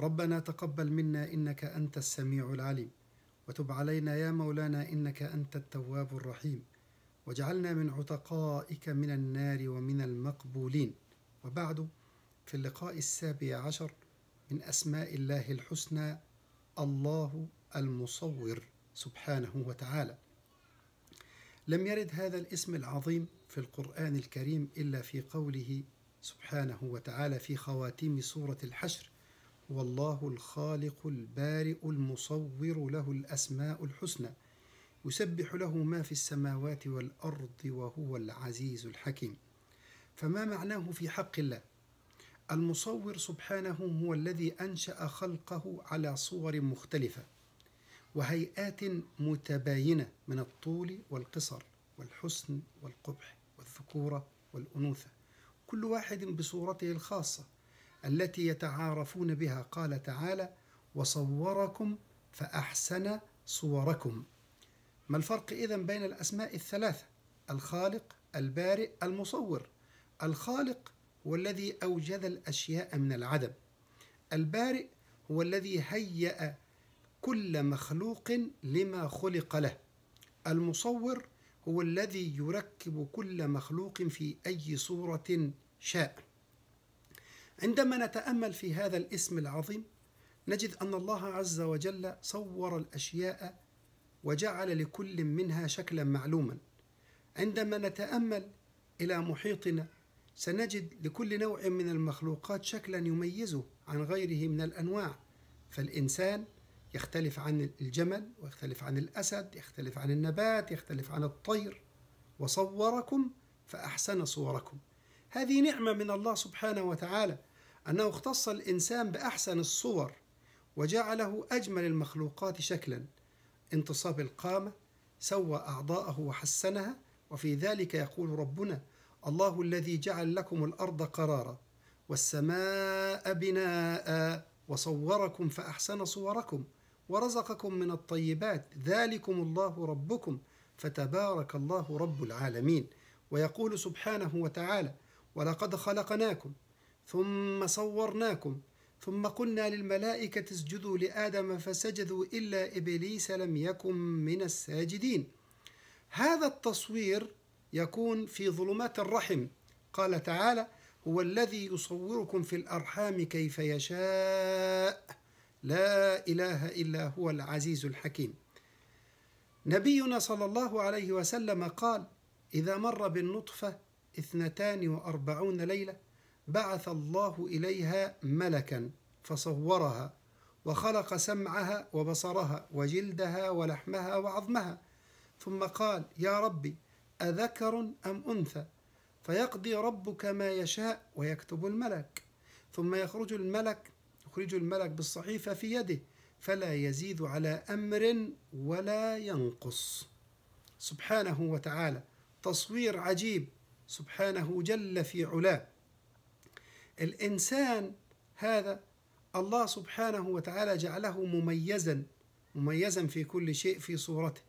ربنا تقبل منا انك انت السميع العليم وتب علينا يا مولانا انك انت التواب الرحيم وجعلنا من عتقائك من النار ومن المقبولين وبعد في اللقاء السابع عشر من اسماء الله الحسنى الله المصور سبحانه وتعالى لم يرد هذا الاسم العظيم في القران الكريم الا في قوله سبحانه وتعالى في خواتيم سوره الحشر والله الخالق البارئ المصور له الأسماء الحسنى يسبح له ما في السماوات والأرض وهو العزيز الحكيم فما معناه في حق الله المصور سبحانه هو الذي أنشأ خلقه على صور مختلفة وهيئات متباينة من الطول والقصر والحسن والقبح والذكورة والأنوثة كل واحد بصورته الخاصة التي يتعارفون بها قال تعالى وصوركم فأحسن صوركم ما الفرق إذا بين الأسماء الثلاثة الخالق البارئ المصور الخالق هو الذي أوجد الأشياء من العدم البارئ هو الذي هيأ كل مخلوق لما خلق له المصور هو الذي يركب كل مخلوق في أي صورة شاء عندما نتامل في هذا الاسم العظيم نجد ان الله عز وجل صور الاشياء وجعل لكل منها شكلا معلوما عندما نتامل الى محيطنا سنجد لكل نوع من المخلوقات شكلا يميزه عن غيره من الانواع فالانسان يختلف عن الجمل ويختلف عن الاسد يختلف عن النبات يختلف عن الطير وصوركم فاحسن صوركم هذه نعمه من الله سبحانه وتعالى أنه اختص الإنسان بأحسن الصور وجعله أجمل المخلوقات شكلا انتصاب القامة سوى أعضاءه وحسنها وفي ذلك يقول ربنا الله الذي جعل لكم الأرض قرارا والسماء بناء وصوركم فأحسن صوركم ورزقكم من الطيبات ذلكم الله ربكم فتبارك الله رب العالمين ويقول سبحانه وتعالى ولقد خلقناكم ثم صورناكم ثم قلنا للملائكة اسجدوا لآدم فسجدوا إلا إبليس لم يكن من الساجدين هذا التصوير يكون في ظلمات الرحم قال تعالى هو الذي يصوركم في الأرحام كيف يشاء لا إله إلا هو العزيز الحكيم نبينا صلى الله عليه وسلم قال إذا مر بالنطفة اثنتان وأربعون ليلة بعث الله إليها ملكا فصورها وخلق سمعها وبصرها وجلدها ولحمها وعظمها ثم قال يا ربي أذكر أم أنثى فيقضي ربك ما يشاء ويكتب الملك ثم يخرج الملك يخرج الملك بالصحيفة في يده فلا يزيد على أمر ولا ينقص سبحانه وتعالى تصوير عجيب سبحانه جل في علاه الإنسان هذا الله سبحانه وتعالى جعله مميزا مميزا في كل شيء في صورته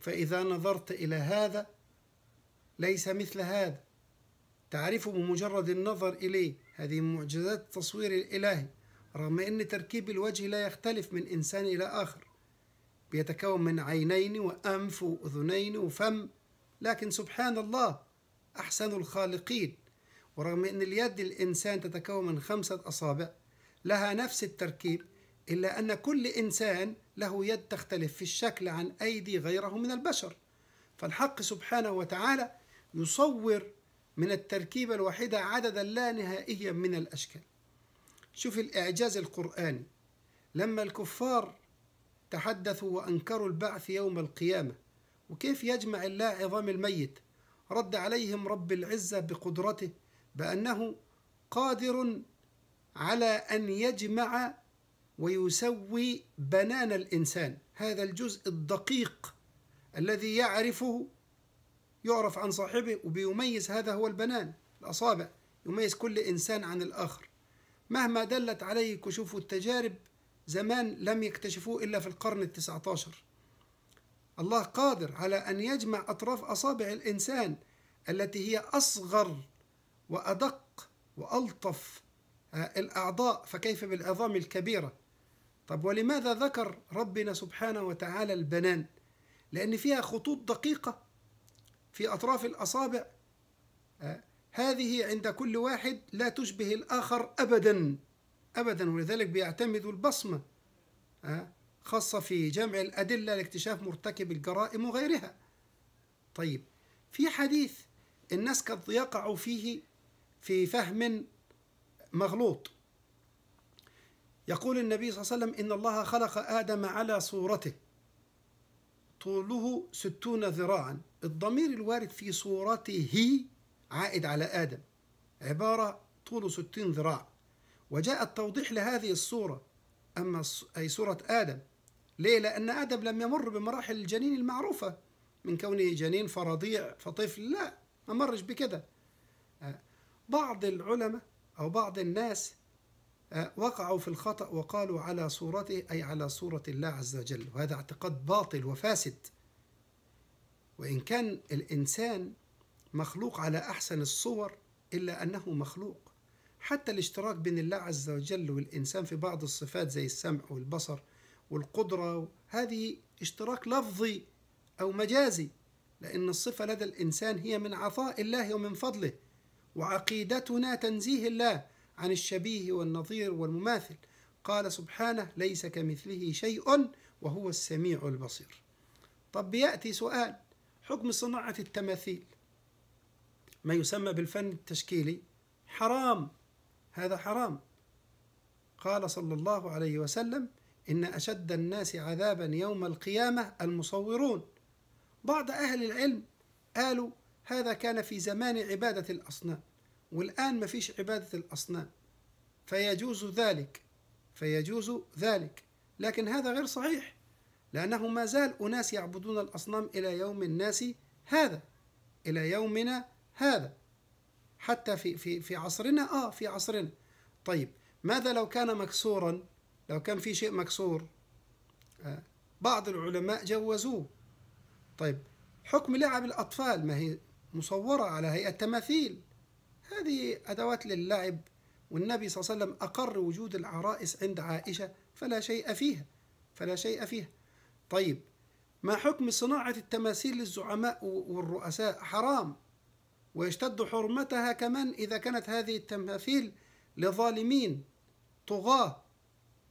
فإذا نظرت إلى هذا ليس مثل هذا تعرفه بمجرد النظر إليه هذه معجزات التصوير الإلهي رغم أن تركيب الوجه لا يختلف من إنسان إلى آخر بيتكون من عينين وأنف وأذنين وفم لكن سبحان الله أحسن الخالقين ورغم أن اليد الإنسان تتكون من خمسة أصابع لها نفس التركيب إلا أن كل إنسان له يد تختلف في الشكل عن أيدي غيره من البشر فالحق سبحانه وتعالى يصور من التركيبة الواحدة عددا لا نهائيا من الأشكال شوف الإعجاز القرآني لما الكفار تحدثوا وأنكروا البعث يوم القيامة وكيف يجمع الله عظام الميت رد عليهم رب العزة بقدرته بأنه قادر على أن يجمع ويسوي بنان الإنسان هذا الجزء الدقيق الذي يعرفه يعرف عن صاحبه وبيميز هذا هو البنان الأصابع يميز كل إنسان عن الآخر مهما دلت عليه كشوف التجارب زمان لم يكتشفوه إلا في القرن التسعة عشر الله قادر على أن يجمع أطراف أصابع الإنسان التي هي أصغر وأدق وألطف آه، الأعضاء فكيف بالعظام الكبيرة طب ولماذا ذكر ربنا سبحانه وتعالى البنان لأن فيها خطوط دقيقة في أطراف الأصابع آه، هذه عند كل واحد لا تشبه الآخر أبدا أبدا ولذلك بيعتمدوا البصمة آه، خاصة في جمع الأدلة لاكتشاف مرتكب الجرائم وغيرها طيب في حديث الناس قد يقع فيه في فهم مغلوط يقول النبي صلى الله عليه وسلم إن الله خلق آدم على صورته طوله ستون ذراعا الضمير الوارد في صورته عائد على آدم عبارة طوله ستين ذراع وجاء التوضيح لهذه الصورة أما أي صورة آدم ليه؟ لأن آدم لم يمر بمراحل الجنين المعروفة من كونه جنين فرضيع فطفل لا ما مرش بكده آه، بعض العلماء أو بعض الناس آه، وقعوا في الخطأ وقالوا على صورته أي على صورة الله عز وجل وهذا اعتقاد باطل وفاسد وإن كان الإنسان مخلوق على أحسن الصور إلا أنه مخلوق حتى الاشتراك بين الله عز وجل والإنسان في بعض الصفات زي السمع والبصر والقدرة هذه اشتراك لفظي أو مجازي لأن الصفة لدى الإنسان هي من عطاء الله ومن فضله وعقيدتنا تنزيه الله عن الشبيه والنظير والمماثل قال سبحانه ليس كمثله شيء وهو السميع البصير طب بيأتي سؤال حكم صناعة التماثيل ما يسمى بالفن التشكيلي حرام هذا حرام قال صلى الله عليه وسلم إن أشد الناس عذابا يوم القيامة المصورون بعض أهل العلم قالوا هذا كان في زمان عبادة الأصنام والآن ما فيش عبادة الأصنام فيجوز ذلك فيجوز ذلك لكن هذا غير صحيح لأنه ما زال أناس يعبدون الأصنام إلى يوم الناس هذا إلى يومنا هذا حتى في في في عصرنا آه في عصرنا طيب ماذا لو كان مكسورا لو كان في شيء مكسور آه بعض العلماء جوزوه طيب حكم لعب الأطفال ما هي مصورة على هيئة تماثيل هذه أدوات للعب والنبي صلى الله عليه وسلم أقر وجود العرائس عند عائشة فلا شيء فيها فلا شيء فيها طيب ما حكم صناعة التماثيل للزعماء والرؤساء حرام ويشتد حرمتها كمان إذا كانت هذه التماثيل لظالمين طغاة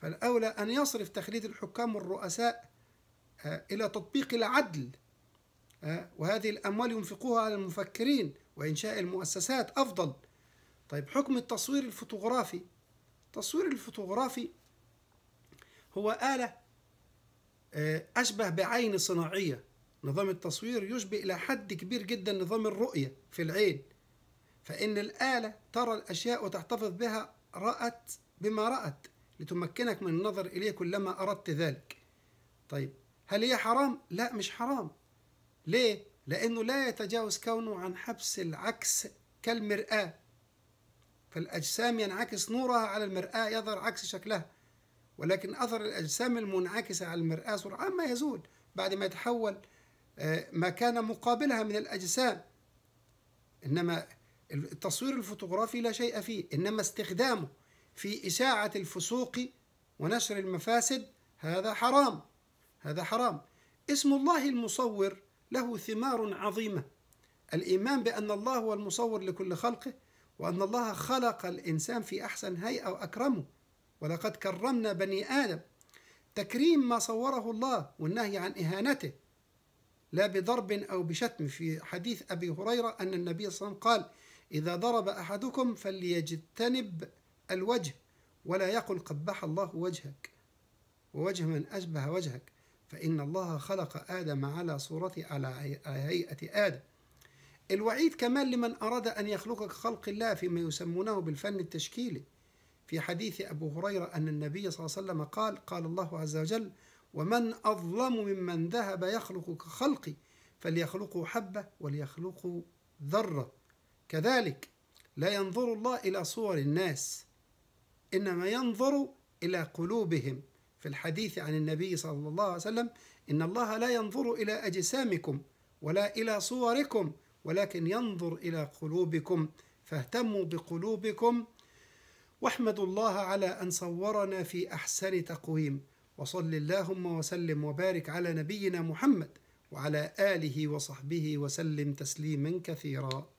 فالأولى أن يصرف تخليد الحكام والرؤساء آه، إلى تطبيق العدل آه، وهذه الأموال ينفقوها على المفكرين وإنشاء المؤسسات أفضل طيب حكم التصوير الفوتوغرافي التصوير الفوتوغرافي هو آلة آه، أشبه بعين صناعية نظام التصوير يشبه إلى حد كبير جدا نظام الرؤية في العين فإن الآلة ترى الأشياء وتحتفظ بها رأت بما رأت لتمكنك من النظر إليه كلما أردت ذلك طيب هل هي حرام؟ لا مش حرام ليه؟ لأنه لا يتجاوز كونه عن حبس العكس كالمرآة فالأجسام ينعكس نورها على المرآة يظهر عكس شكلها ولكن أثر الأجسام المنعكسة على المرآة سرعان ما يزول بعد ما يتحول آه، ما كان مقابلها من الأجسام إنما التصوير الفوتوغرافي لا شيء فيه إنما استخدامه في إشاعة الفسوق ونشر المفاسد هذا حرام هذا حرام اسم الله المصور له ثمار عظيمة الإيمان بأن الله هو المصور لكل خلقه وأن الله خلق الإنسان في أحسن هيئة وأكرمه ولقد كرمنا بني آدم تكريم ما صوره الله والنهي عن إهانته لا بضرب أو بشتم في حديث أبي هريرة أن النبي صلى الله عليه وسلم قال إذا ضرب أحدكم فليجتنب الوجه ولا يقل قبح الله وجهك ووجه من أشبه وجهك فإن الله خلق آدم على صورة على هيئة آدم الوعيد كمان لمن أراد أن يخلق خلق الله فيما يسمونه بالفن التشكيلي في حديث أبو هريرة أن النبي صلى الله عليه وسلم قال قال الله عز وجل ومن أظلم ممن ذهب يخلق كخلقي فليخلقوا حبة وليخلقوا ذرة كذلك لا ينظر الله إلى صور الناس إنما ينظر إلى قلوبهم في الحديث عن النبي صلى الله عليه وسلم إن الله لا ينظر إلى أجسامكم ولا إلى صوركم ولكن ينظر إلى قلوبكم فاهتموا بقلوبكم واحمدوا الله على أن صورنا في أحسن تقويم وصل اللهم وسلم وبارك على نبينا محمد وعلى آله وصحبه وسلم تسليما كثيرا